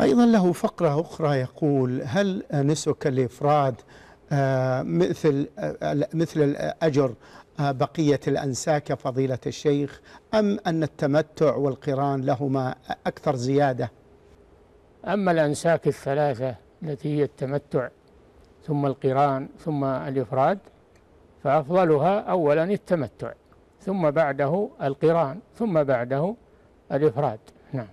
أيضا له فقرة أخرى يقول هل نسك الإفراد آه، مثل آه، مثل الأجر آه، بقية الأنساك فضيلة الشيخ أم أن التمتع والقران لهما أكثر زيادة أما الأنساك الثلاثة التي هي التمتع ثم القران ثم الإفراد فأفضلها أولا التمتع ثم بعده القران ثم بعده الإفراد نعم